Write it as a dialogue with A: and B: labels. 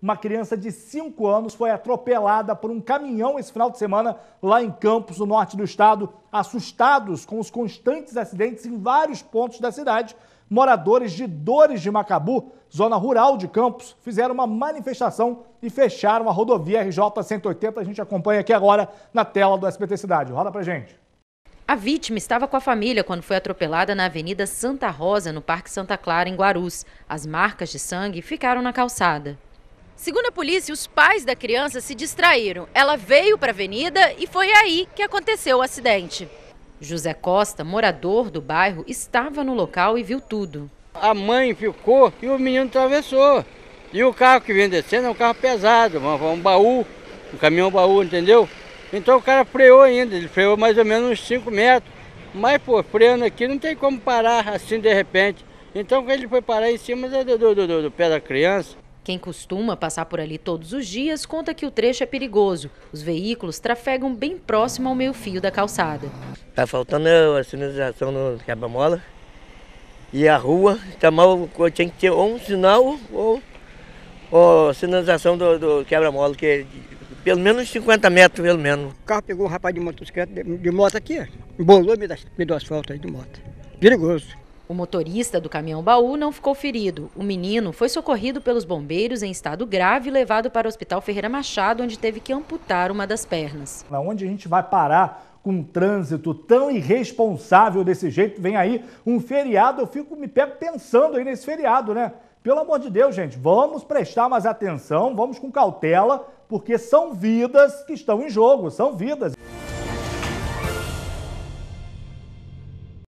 A: uma criança de 5 anos foi atropelada por um caminhão esse final de semana lá em Campos, no norte do estado. Assustados com os constantes acidentes em vários pontos da cidade, moradores de Dores de Macabu, zona rural de Campos, fizeram uma manifestação e fecharam a rodovia RJ-180. A gente acompanha aqui agora na tela do SBT Cidade. Roda pra gente.
B: A vítima estava com a família quando foi atropelada na Avenida Santa Rosa, no Parque Santa Clara, em Guarus. As marcas de sangue ficaram na calçada. Segundo a polícia, os pais da criança se distraíram. Ela veio para a avenida e foi aí que aconteceu o acidente. José Costa, morador do bairro, estava no local e viu tudo. A mãe ficou e o menino atravessou. E o carro que vem descendo é um carro pesado,
C: um baú, um caminhão baú, entendeu? Então o cara freou ainda, ele freou mais ou menos uns 5 metros. Mas, pô, freando aqui não tem como parar assim de repente. Então ele foi parar em cima do, do, do, do pé da criança.
B: Quem costuma passar por ali todos os dias conta que o trecho é perigoso. Os veículos trafegam bem próximo ao meio-fio da calçada.
D: Está faltando a sinalização no quebra-mola e a rua está mal, tem que ter ou um sinal ou, ou sinalização do, do quebra-mola, que é pelo menos 50 metros, pelo menos. O carro pegou um rapaz de motocicleta, de, de moto
B: aqui, embolou, me, me deu asfalto aí de moto. Perigoso. O motorista do caminhão baú não ficou ferido. O menino foi socorrido pelos bombeiros em estado grave e levado para o Hospital Ferreira Machado, onde teve que amputar uma das pernas.
A: Onde a gente vai parar com um trânsito tão irresponsável desse jeito? Vem aí um feriado, eu fico me pego pensando aí nesse feriado, né? Pelo amor de Deus, gente, vamos prestar mais atenção, vamos com cautela, porque são vidas que estão em jogo, são vidas.